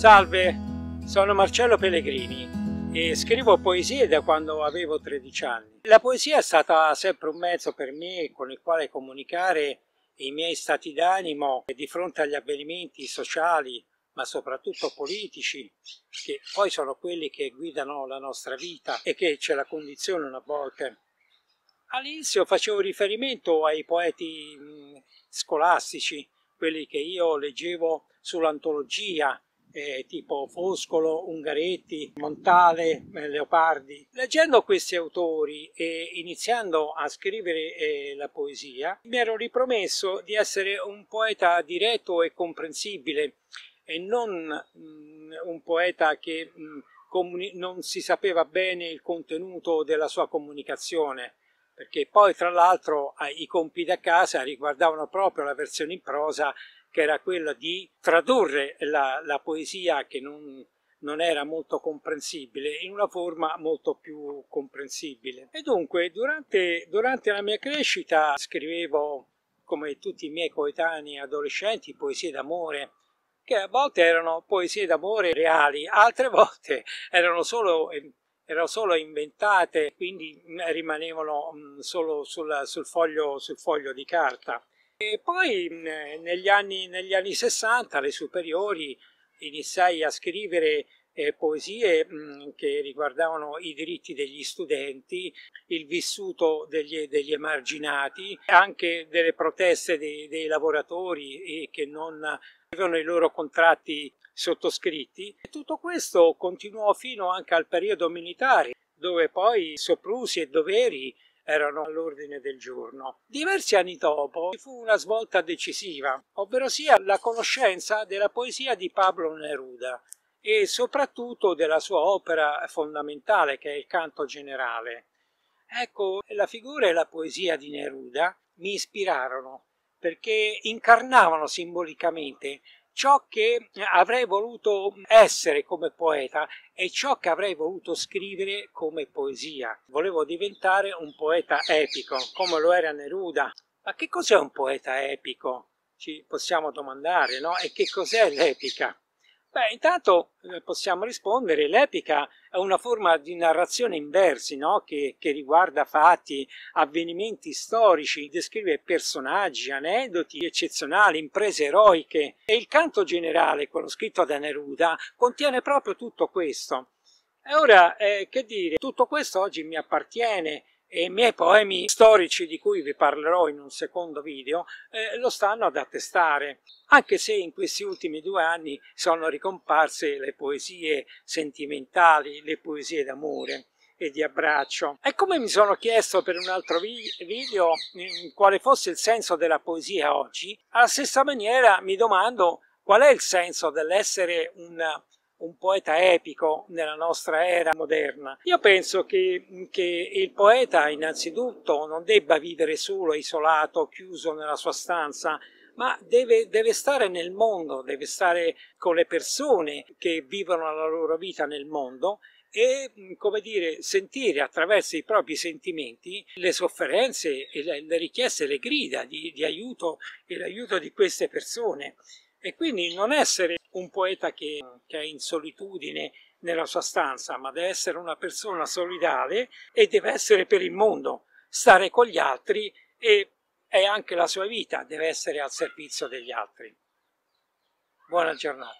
Salve, sono Marcello Pellegrini e scrivo poesie da quando avevo 13 anni. La poesia è stata sempre un mezzo per me con il quale comunicare i miei stati d'animo di fronte agli avvenimenti sociali, ma soprattutto politici, che poi sono quelli che guidano la nostra vita e che ce la condizionano a volte. All'inizio facevo riferimento ai poeti scolastici, quelli che io leggevo sull'antologia eh, tipo Foscolo, Ungaretti, Montale, eh, Leopardi. Leggendo questi autori e iniziando a scrivere eh, la poesia, mi ero ripromesso di essere un poeta diretto e comprensibile e non mh, mm, un poeta che mh, mm, non si sapeva bene il contenuto della sua comunicazione perché poi tra l'altro i compiti a casa riguardavano proprio la versione in prosa che era quella di tradurre la, la poesia che non, non era molto comprensibile in una forma molto più comprensibile e dunque durante, durante, la mia crescita scrivevo come tutti i miei coetanei adolescenti poesie d'amore che a volte erano poesie d'amore reali altre volte erano solo, erano solo inventate quindi rimanevano mm, solo sul, sul, foglio, sul foglio di carta e poi negli anni, negli anni 60 alle superiori iniziai a scrivere eh, poesie mh, che riguardavano i diritti degli studenti, il vissuto degli, degli emarginati, anche delle proteste dei, dei lavoratori eh, che non avevano i loro contratti sottoscritti. E tutto questo continuò fino anche al periodo militare, dove poi soprusi e doveri erano all'ordine del giorno. Diversi anni dopo fu una svolta decisiva, ovvero la conoscenza della poesia di Pablo Neruda e soprattutto della sua opera fondamentale che è il canto generale. Ecco, la figura e la poesia di Neruda mi ispirarono perché incarnavano simbolicamente ciò che avrei voluto essere come poeta e ciò che avrei voluto scrivere come poesia. Volevo diventare un poeta epico, come lo era Neruda. Ma che cos'è un poeta epico? Ci possiamo domandare, no? E che cos'è l'epica? Beh, intanto eh, possiamo rispondere, l'epica è una forma di narrazione in versi, no? che, che, riguarda fatti, avvenimenti storici, descrive personaggi, aneddoti eccezionali, imprese eroiche e il canto generale, quello scritto da Neruda, contiene proprio tutto questo. E ora, eh, che dire, tutto questo oggi mi appartiene, e i miei poemi storici, di cui vi parlerò in un secondo video, eh, lo stanno ad attestare, anche se in questi ultimi due anni sono ricomparse le poesie sentimentali, le poesie d'amore e di abbraccio. E come mi sono chiesto per un altro vi video mm, quale fosse il senso della poesia oggi, alla stessa maniera mi domando qual è il senso dell'essere un un poeta epico nella nostra era moderna. Io penso che, che, il poeta innanzitutto non debba vivere solo, isolato, chiuso nella sua stanza, ma deve, deve stare nel mondo, deve stare con le persone che vivono la loro vita nel mondo e come dire, sentire attraverso i propri sentimenti le sofferenze, le richieste, le grida di, di aiuto e l'aiuto di queste persone. E quindi non essere un poeta che, che è in solitudine nella sua stanza, ma deve essere una persona solidale e deve essere per il mondo, stare con gli altri e è anche la sua vita, deve essere al servizio degli altri. Buona giornata.